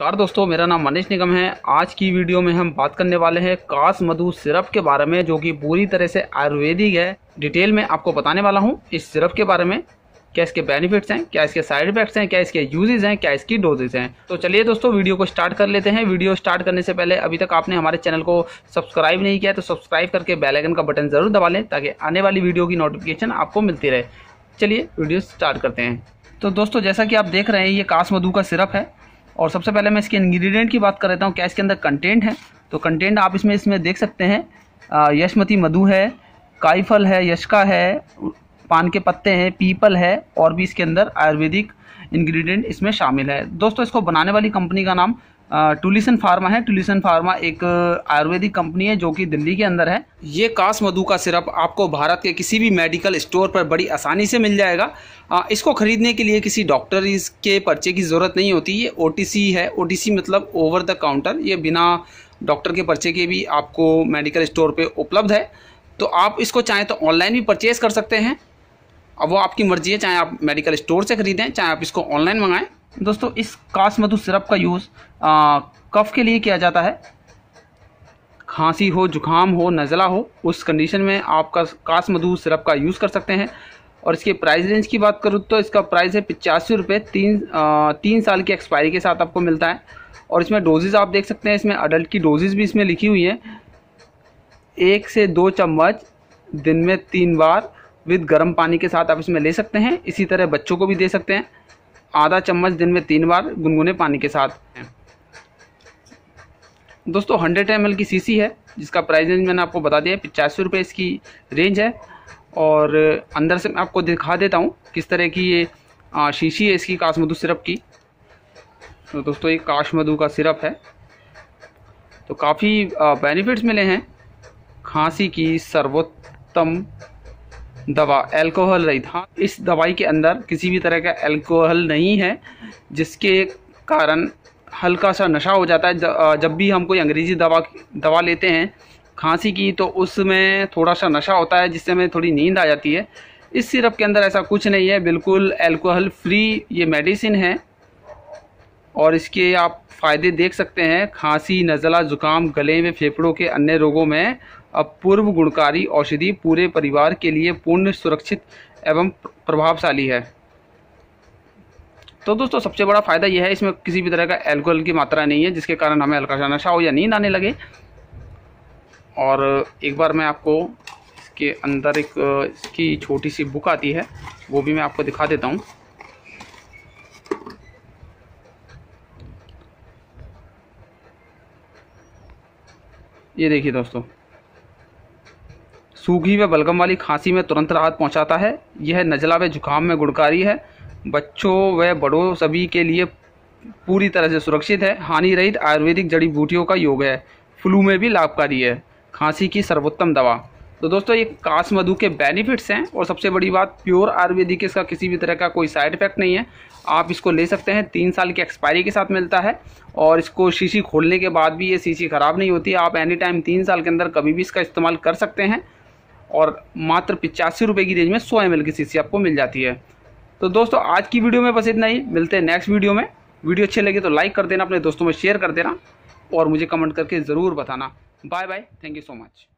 नमस्कार दोस्तों मेरा नाम मनीष निगम है आज की वीडियो में हम बात करने वाले हैं कास मधु सिरप के बारे में जो कि पूरी तरह से आयुर्वेदिक है डिटेल में आपको बताने वाला हूं इस सिरप के बारे में क्या इसके बेनिफिट्स हैं क्या इसके साइड इफेक्ट्स हैं क्या इसके यूजेज हैं क्या इसकी डोजेज हैं तो चलिए दोस्तों वीडियो को स्टार्ट कर लेते हैं वीडियो स्टार्ट करने से पहले अभी तक आपने हमारे चैनल को सब्सक्राइब नहीं किया तो सब्सक्राइब करके बेलाइकन का बटन जरूर दबा लें ताकि आने वाली वीडियो की नोटिफिकेशन आपको मिलती रहे चलिए वीडियो स्टार्ट करते हैं तो दोस्तों जैसा कि आप देख रहे हैं ये कास मधु का सिरप है और सबसे पहले मैं इसके इंग्रेडिएंट की बात कर लेता हूँ क्या इसके अंदर कंटेंट है तो कंटेंट आप इसमें इसमें देख सकते हैं यशमती मधु है काईफल है यशका है पान के पत्ते हैं पीपल है और भी इसके अंदर आयुर्वेदिक इंग्रेडिएंट इसमें शामिल है दोस्तों इसको बनाने वाली कंपनी का नाम टूलिसन फार्मा है टूलिसन फार्मा एक आयुर्वेदिक कंपनी है जो कि दिल्ली के अंदर है ये कास मधु का सिरप आपको भारत के किसी भी मेडिकल स्टोर पर बड़ी आसानी से मिल जाएगा आ, इसको ख़रीदने के लिए किसी डॉक्टर के पर्चे की ज़रूरत नहीं होती ये ओ है ओ मतलब ओवर द काउंटर ये बिना डॉक्टर के पर्चे के भी आपको मेडिकल स्टोर पर उपलब्ध है तो आप इसको चाहें तो ऑनलाइन भी परचेज़ कर सकते हैं अब वो आपकी मर्ज़ी है चाहे आप मेडिकल स्टोर से ख़रीदें चाहे आप इसको ऑनलाइन मंगाएं दोस्तों इस काश मधु सिरप का यूज़ कफ़ के लिए किया जाता है खांसी हो जुकाम हो नज़ला हो उस कंडीशन में आपका काश मधु सिरप का यूज़ कर सकते हैं और इसके प्राइस रेंज की बात करूँ तो इसका प्राइस है पिचासी रुपये तीन आ, तीन साल की एक्सपायरी के साथ आपको मिलता है और इसमें डोजेज़ आप देख सकते हैं इसमें अडल्ट की डोजेज़ भी इसमें लिखी हुई हैं एक से दो चम्मच दिन में तीन बार विद गर्म पानी के साथ आप इसमें ले सकते हैं इसी तरह बच्चों को भी दे सकते हैं आधा चम्मच दिन में तीन बार गुनगुने पानी के साथ दोस्तों हंड्रेड एम की सीसी है जिसका प्राइस रेंज मैंने आपको बता दिया है पचासी रुपये इसकी रेंज है और अंदर से मैं आपको दिखा देता हूँ किस तरह की ये शीशी है इसकी काशमधु सिरप की तो दोस्तों ये काशमधु का सिरप है तो काफ़ी बेनिफिट्स मिले हैं खांसी की सर्वोत्तम दवा एल्कोहल रही था इस दवाई के अंदर किसी भी तरह का एल्कोहल नहीं है जिसके कारण हल्का सा नशा हो जाता है जब भी हम कोई अंग्रेज़ी दवा दवा लेते हैं खांसी की तो उसमें थोड़ा सा नशा होता है जिससे हमें थोड़ी नींद आ जाती है इस सिरप के अंदर ऐसा कुछ नहीं है बिल्कुल एल्कोहल फ्री ये मेडिसिन है और इसके आप फ़ायदे देख सकते हैं खांसी नज़ला ज़ुकाम गले में फेफड़ों के अन्य रोगों में अपूर्व गुणकारी औषधि पूरे परिवार के लिए पूर्ण सुरक्षित एवं प्रभावशाली है तो दोस्तों सबसे बड़ा फ़ायदा यह है इसमें किसी भी तरह का एल्कोहल की मात्रा नहीं है जिसके कारण हमें हल्का सा नशा हो या नींद आने लगे और एक बार मैं आपको इसके अंदर एक इसकी छोटी सी बुक आती है वो भी मैं आपको दिखा देता हूँ ये देखिए दोस्तों सूखी व बलगम वाली खांसी में तुरंत राहत पहुंचाता है यह नजला व जुकाम में गुणकारी है बच्चों व बड़ों सभी के लिए पूरी तरह से सुरक्षित है हानि रहित आयुर्वेदिक जड़ी बूटियों का योग है फ्लू में भी लाभकारी है खांसी की सर्वोत्तम दवा तो दोस्तों ये काश मधु के बेनिफिट्स हैं और सबसे बड़ी बात प्योर आयुर्वेदिक इसका किसी भी तरह का कोई साइड इफेक्ट नहीं है आप इसको ले सकते हैं तीन साल की एक्सपायरी के साथ मिलता है और इसको शीशी खोलने के बाद भी ये शीशी ख़राब नहीं होती आप एनी टाइम तीन साल के अंदर कभी भी इसका इस्तेमाल कर सकते हैं और मात्र पिचासी रुपये की रेंज में सौ एम की शीशी आपको मिल जाती है तो दोस्तों आज की वीडियो में बस इतना ही मिलते हैं नेक्स्ट वीडियो में वीडियो अच्छी लगी तो लाइक कर देना अपने दोस्तों में शेयर कर देना और मुझे कमेंट करके ज़रूर बताना bye bye thank you so much